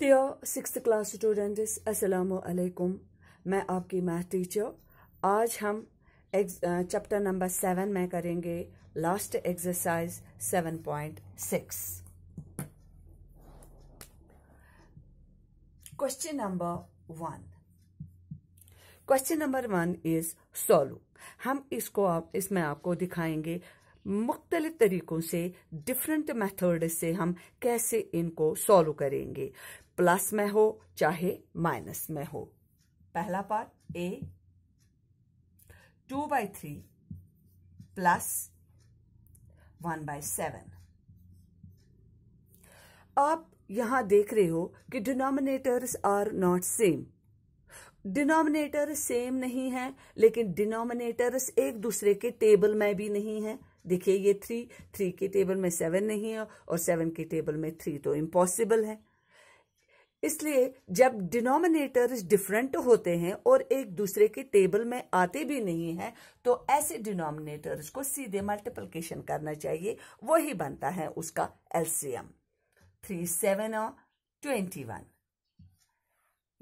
Dear six class students अस्सलाम वालेकुम मैं आपकी मैथ टीचर आज हम चैप्टर नंबर सेवन में करेंगे last exercise seven point six question number one question number one is सोलू हम इसको आप इसमें आपको दिखाएंगे मुख्तलिफ तरीकों से डिफरेंट मेथड से हम कैसे इनको सॉल्व करेंगे प्लस में हो चाहे माइनस में हो पहला part A two by three plus one by seven आप यहां देख रहे हो कि denominators are not same denominator same नहीं है लेकिन डिनोमिनेटर्स एक दूसरे के टेबल में भी नहीं है देखिए ये थ्री थ्री के टेबल में सेवन नहीं है और सेवन के टेबल में थ्री तो इम्पॉसिबल है इसलिए जब डिनोमिनेटर्स डिफरेंट होते हैं और एक दूसरे के टेबल में आते भी नहीं हैं तो ऐसे डिनोमिनेटर्स को सीधे मल्टीप्लिकेशन करना चाहिए वही बनता है उसका एल्सियम थ्री सेवन और ट्वेंटी वन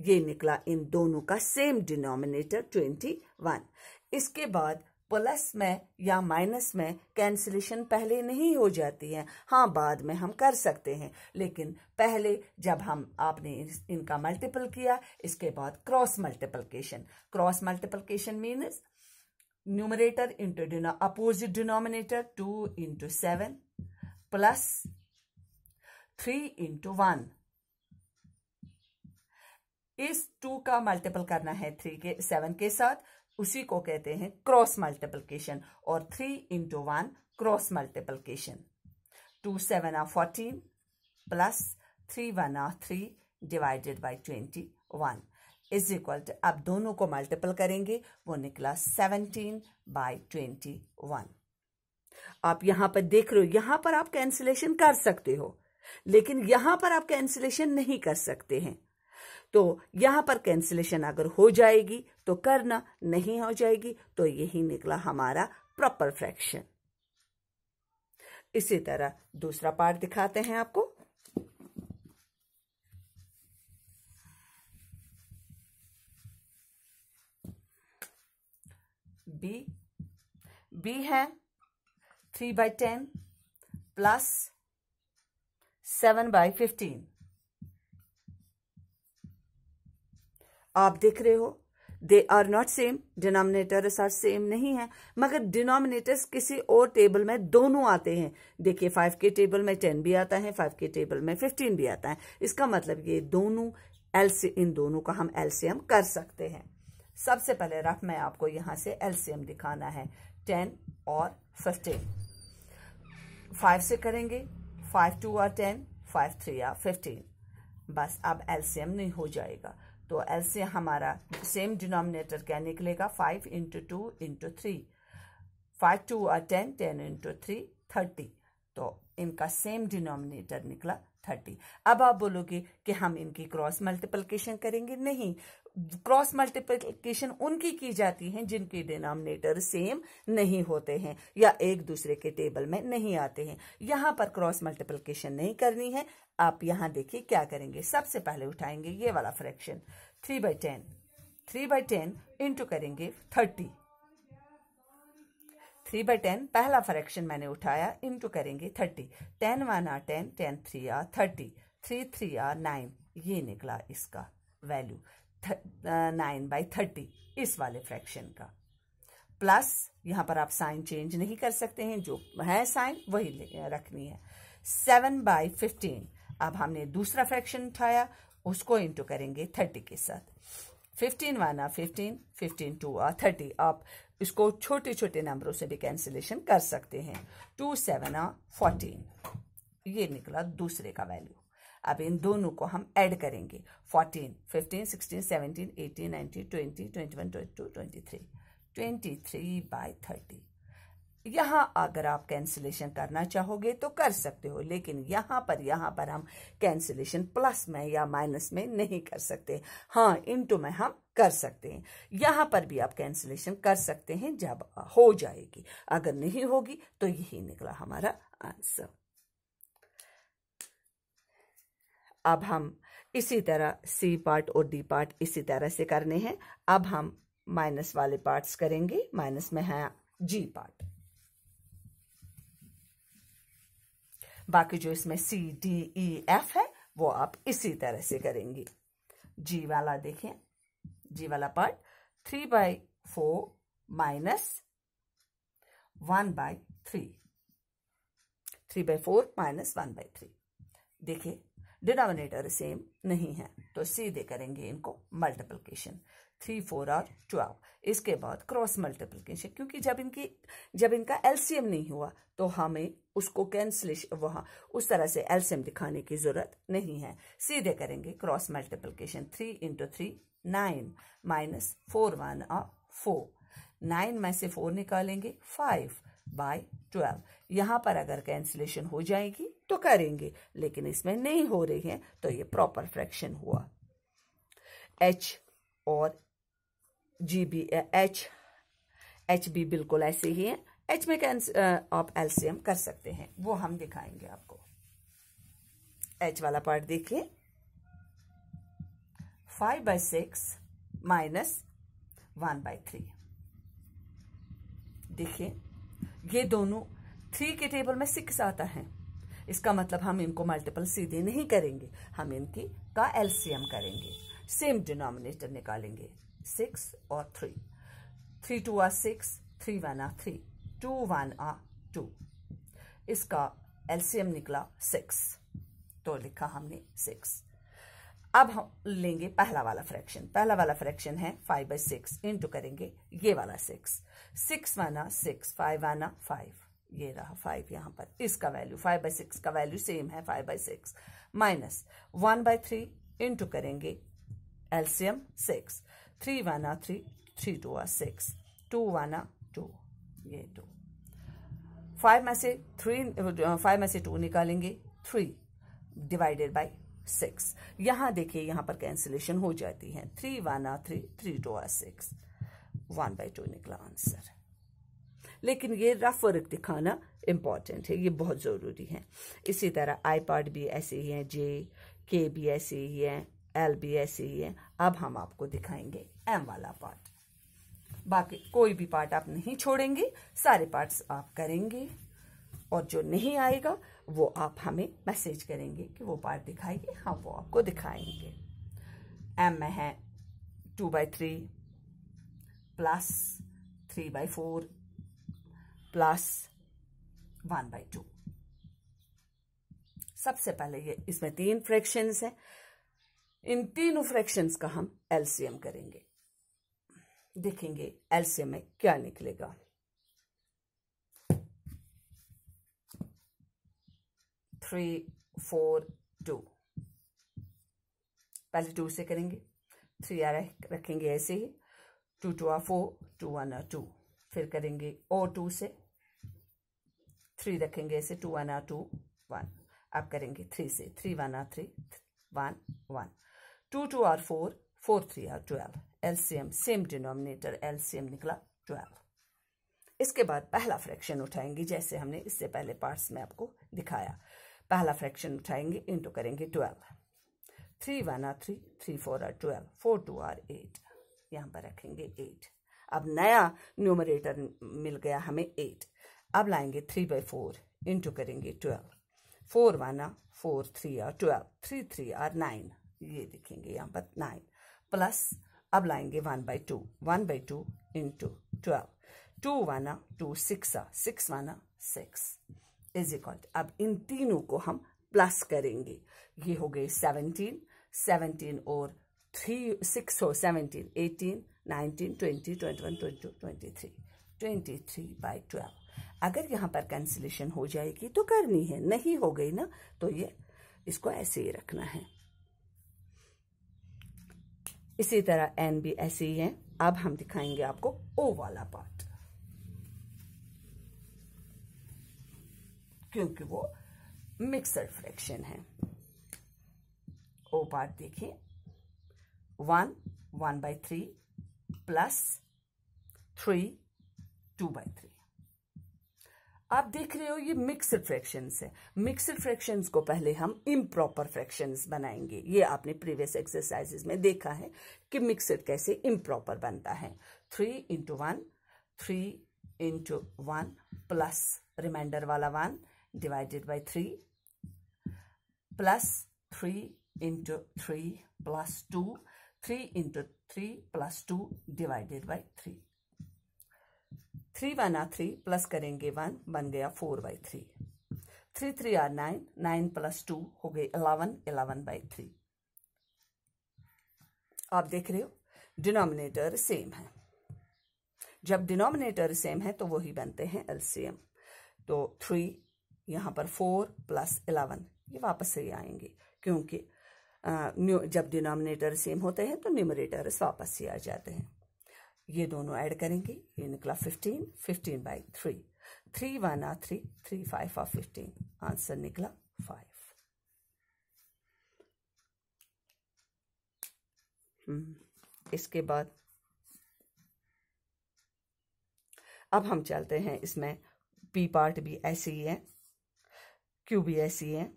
ये निकला इन दोनों का सेम डिनोमिनेटर ट्वेंटी वन इसके बाद प्लस में या माइनस में कैंसिलेशन पहले नहीं हो जाती है हाँ बाद में हम कर सकते हैं लेकिन पहले जब हम आपने इनका मल्टीपल किया इसके बाद cross multiplication cross multiplication means numerator into डिनो opposite denominator two into seven plus three into one इस टू का मल्टीपल करना है थ्री के सेवन के साथ उसी को कहते हैं क्रॉस मल्टीप्लिकेशन और three into one cross multiplication two seven आ फोर्टीन प्लस थ्री वन आ three divided by twenty one is equal to आप दोनों को मल्टीपल करेंगे वो निकला सेवनटीन बाई ट्वेंटी वन आप यहां पर देख रहे हो यहां पर आप कैंसिलेशन कर सकते हो लेकिन यहां पर आप कैंसिलेशन नहीं कर सकते हैं तो यहाँ पर कैंसिलेशन अगर हो जाएगी तो करना नहीं हो जाएगी तो यही निकला हमारा प्रॉपर फ्रैक्शन इसी तरह दूसरा पार्ट दिखाते हैं आपको बी बी है three by ten plus seven by fifteen आप देख रहे हो they are not same denominator are same नहीं है मगर डिनोमिनेटर्स किसी और टेबल में दोनों आते हैं देखिए फाइव के टेबल में टेन भी आता है फाइव के टेबल में फिफ्टीन भी आता है इसका मतलब ये दोनों एल से इन दोनों का हम एलसीएम कर सकते हैं सबसे पहले रफ मैं आपको यहाँ से एलसीएम दिखाना है टेन और फिफ्टीन फाइव से करेंगे five two are ten five three are fifteen बस अब एलसीएम नहीं हो जाएगा तो ऐसे हमारा सेम डिनोमिनेटर क्या निकलेगा five into two into three five two और ten ten into three thirty तो इनका सेम डिनोमिनेटर निकला थर्टी अब आप बोलोगे कि हम इनकी क्रॉस मल्टीप्लिकेशन करेंगे नहीं क्रॉस मल्टीप्लिकेशन उनकी की जाती है जिनके डिनोमिनेटर सेम नहीं होते हैं या एक दूसरे के टेबल में नहीं आते हैं यहां पर क्रॉस मल्टीप्लिकेशन नहीं करनी है आप यहां देखिए क्या करेंगे सबसे पहले उठाएंगे ये वाला fraction three by ten three by ten into करेंगे थर्टी थ्री बाई टेन पहला फ्रैक्शन मैंने उठाया इंटू करेंगे थर्टी टेन वन आ टेन टेन थ्री आ थर्टी थ्री थ्री आ नाइन ये निकला इसका वैल्यू नाइन बाई थर्टी इस वाले फ्रैक्शन का प्लस यहाँ पर आप साइन चेंज नहीं कर सकते हैं जो है साइन वही रखनी है सेवन बाई फिफ्टीन अब हमने दूसरा फ्रैक्शन उठाया उसको इंटू करेंगे थर्टी के साथ फिफ्टीन वन आ फिफ्टीन फिफ्टीन टू आ थर्टी आप इसको छोटे छोटे नंबरों से भी कैंसिलेशन कर सकते हैं टू सेवन आ फोर्टीन ये निकला दूसरे का वैल्यू अब इन दोनों को हम ऐड करेंगे fourteen fifteen sixteen seventeen eighteen nineteen twenty twenty one twenty two twenty three twenty three by thirty यहाँ अगर आप कैंसिलेशन करना चाहोगे तो कर सकते हो लेकिन यहाँ पर यहाँ पर हम कैंसिलेशन प्लस में या माइनस में नहीं कर सकते हाँ इनटू में हम कर सकते हैं यहाँ पर भी आप कैंसिलेशन कर सकते हैं जब हो जाएगी अगर नहीं होगी तो यही निकला हमारा आंसर अब हम इसी तरह सी पार्ट और डी पार्ट इसी तरह से करने हैं अब हम माइनस वाले पार्ट्स करेंगे माइनस में है जी पार्ट बाकी जो इसमें सी डी ई एफ है वो आप इसी तरह से करेंगे जी वाला देखें जी वाला part three by four minus one by three three by four minus one by three देखिए डिनोमिनेटर सेम नहीं है तो सीधे करेंगे इनको मल्टीप्लिकेशन थ्री फोर और ट्वेल्व इसके बाद क्रॉस मल्टीप्लीकेशन क्योंकि जब इनकी जब इनका एलसीएम नहीं हुआ तो हमें उसको कैंसलेशन वहाँ उस तरह से एलसीएम दिखाने की जरूरत नहीं है सीधे करेंगे cross multiplication three into three nine minus four one और फोर नाइन में से फोर निकालेंगे फाइव बाय ट्वेल्व यहाँ पर अगर कैंसिलेशन हो जाएगी तो करेंगे लेकिन इसमें नहीं हो रही है तो ये प्रॉपर फ्रैक्शन हुआ एच और G B H H B बिल्कुल ऐसे ही है एच में कैंस uh, आप एलसीएम कर सकते हैं वो हम दिखाएंगे आपको एच वाला पार्ट देखिए five by six minus one by three देखिए ये दोनों थ्री के टेबल में सिक्स आता है इसका मतलब हम इनको मल्टीपल सीधे नहीं करेंगे हम इनकी का एलसीएम करेंगे सेम डिनोमिनेटर निकालेंगे six or three. Three two are six, three one are three, two one are two. इसका एलसीएम निकला सिक्स तो लिखा हमने सिक्स अब हम लेंगे पहला वाला फ्रैक्शन पहला वाला फ्रैक्शन है फाइव बाई सिक्स इंटू करेंगे ये वाला सिक्स सिक्स वाना सिक्स फाइव आ फाइव ये रहा फाइव यहाँ पर इसका वैल्यू फाइव बाई सिक्स का वैल्यू सेम है five by six minus one by three into करेंगे एल्सियम सिक्स थ्री वन आ थ्री थ्री टू आ सिक्स टू वन आ टू ये टू फाइव में से थ्री फाइव uh, में से टू निकालेंगे थ्री डिवाइडेड बाई सिक्स यहाँ देखिए यहाँ पर कैंसिलेशन हो जाती है थ्री आ थ्री थ्री टू आ सिक्स वन बाई टू निकला आंसर लेकिन ये रफ वर्क दिखाना इम्पॉर्टेंट है ये बहुत ज़रूरी है इसी तरह आई पार्ट भी ऐसे ही हैं जे के भी ऐसे ही हैं एल भी ऐसे ही हैं अब हम आपको दिखाएंगे एम वाला पार्ट बाकी कोई भी पार्ट आप नहीं छोड़ेंगे सारे पार्ट्स आप करेंगे और जो नहीं आएगा वो आप हमें मैसेज करेंगे कि वो पार्ट दिखाइए हम हाँ वो आपको दिखाएंगे एम में है two by three plus three by four plus one by two सबसे पहले ये इसमें तीन फ्रैक्शंस हैं इन तीनों फ्रैक्शंस का हम एलसीएम करेंगे देखेंगे एलसीएम में क्या निकलेगा थ्री फोर टू पहले टू से करेंगे थ्री आ रखेंगे ऐसे ही टू टू आ फोर टू वन आ टू फिर करेंगे ओ टू से थ्री रखेंगे ऐसे टू वन आ टू वन आप करेंगे थ्री से थ्री वन आ three one one two two are four four three are twelve LCM same denominator LCM निकला ट्वेल्व इसके बाद पहला फ्रैक्शन उठाएंगे जैसे हमने इससे पहले पार्ट्स में आपको दिखाया पहला फ्रैक्शन उठाएंगे इंटू करेंगे twelve three one are three three four are twelve four two are eight यहाँ पर रखेंगे एट अब नया न्यूमरेटर मिल गया हमें एट अब लाएंगे थ्री बाई फोर इंटू करेंगे twelve four one are four three are twelve three three are nine ये देखेंगे यहाँ पर नाइन प्लस अब लाएंगे one by two one by two into twelve two one two six six one six is equal अब इन तीनों को हम प्लस करेंगे ये हो गए सेवनटीन सेवनटीन और थ्री सिक्स हो seventeen eighteen nineteen twenty twenty one twenty two twenty three twenty three by twelve अगर यहाँ पर कैंसिलेशन हो जाएगी तो करनी है नहीं हो गई ना तो ये इसको ऐसे ही रखना है इसी तरह एन भी ऐसे ही है अब हम दिखाएंगे आपको ओ वाला पार्ट क्योंकि वो मिक्सर फ्रैक्शन है ओ पार्ट देखिए one one by three plus three two by three आप देख रहे हो ये मिक्सड फ्रैक्शंस है मिक्सड फ्रैक्शंस को पहले हम इम्प्रॉपर फ्रैक्शंस बनाएंगे ये आपने प्रीवियस एक्सरसाइजेस में देखा है कि मिक्सड कैसे इम्प्रॉपर बनता है three into one three into one plus reminder वाला one divided by three plus three into three plus two three into three plus two divided by three three one आ three plus करेंगे one बन गया four by three three three are nine nine plus two हो गई eleven eleven by three आप देख रहे हो डिनोमिनेटर सेम है जब डिनोमिनेटर सेम है तो वही बनते हैं एलसीएम तो थ्री यहां पर फोर प्लस इलेवन ये वापस से आएंगे क्योंकि आ, जब डिनोमिनेटर सेम होते हैं तो न्यूमरेटर वापस से आ जाते हैं ये दोनों ऐड करेंगे ये निकला fifteen fifteen by three three one आ थ्री थ्री फाइव आ फिफ्टीन आंसर निकला फाइव हम्म, इसके बाद अब हम चलते हैं इसमें पी पार्ट भी ऐसे ही है क्यू भी ऐसी है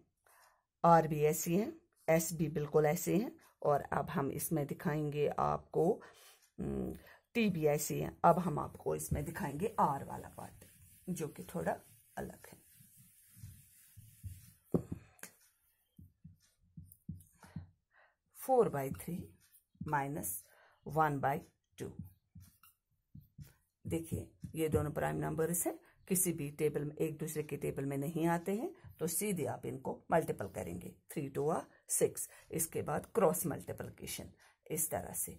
आर भी ऐसी है एस भी बिल्कुल ऐसे हैं और अब हम इसमें दिखाएंगे आपको हम्म, टी भी ऐसे है अब हम आपको इसमें दिखाएंगे आर वाला पार्ट जो कि थोड़ा अलग है four by three minus one by two देखिए ये दोनों प्राइम नंबर्स हैं किसी भी टेबल में एक दूसरे के टेबल में नहीं आते हैं तो सीधे आप इनको मल्टीपल करेंगे थ्री टू आ सिक्स इसके बाद क्रॉस मल्टीप्लिकेशन इस तरह से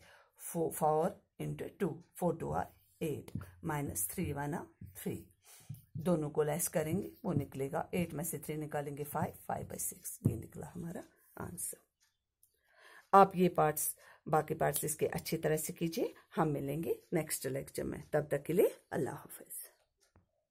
four into two four two आ एट माइनस थ्री वन आ थ्री दोनों को लेस करेंगे वो निकलेगा एट में से थ्री निकालेंगे फाइव फाइव बाई सिक्स ये निकला हमारा आंसर आप ये पार्ट्स बाकी पार्ट्स इसके अच्छी तरह से कीजिए हम मिलेंगे नेक्स्ट लेक्चर में तब तक के लिए अल्लाह हाफिज